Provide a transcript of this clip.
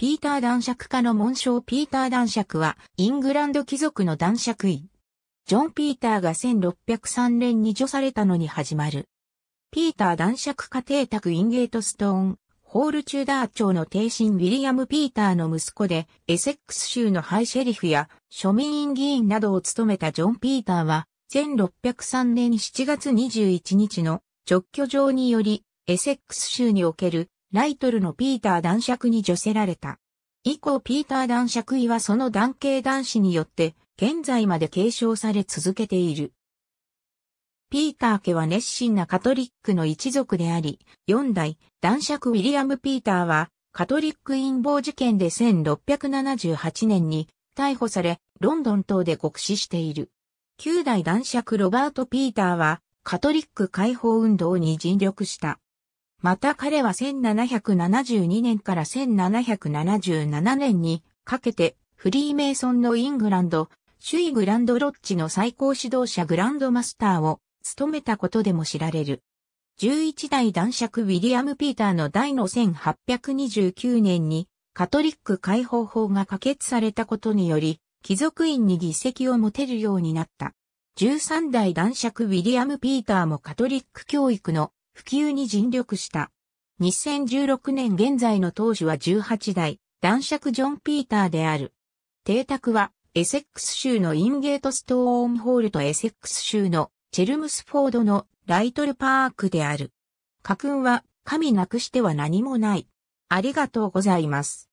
ピーター男爵家の紋章ピーター男爵は、イングランド貴族の男爵位。ジョン・ピーターが1603年に除されたのに始まる。ピーター男爵家邸宅インゲートストーン、ホールチューダー町の帝身。ウィリアム・ピーターの息子で、エセックス州のハイシェリフや庶民院議員などを務めたジョン・ピーターは、1603年7月21日の直居状により、エセックス州におけるライトルのピーター男爵に助せられた。以降ピーター男爵位はその男系男子によって現在まで継承され続けている。ピーター家は熱心なカトリックの一族であり、4代男爵ウィリアム・ピーターはカトリック陰謀事件で1678年に逮捕され、ロンドン等で獄死している。9代男爵ロバート・ピーターはカトリック解放運動に尽力した。また彼は1772年から1777年にかけてフリーメイソンのイングランド、首位グランドロッチの最高指導者グランドマスターを務めたことでも知られる。11代男爵ウィリアム・ピーターの代の1829年にカトリック解放法が可決されたことにより、貴族院に議席を持てるようになった。13代男爵ウィリアム・ピーターもカトリック教育の普及に尽力した。2016年現在の当主は18代、男爵ジョン・ピーターである。邸宅は、エセックス州のインゲートストーンホールとエセックス州のチェルムスフォードのライトルパークである。家訓は、神なくしては何もない。ありがとうございます。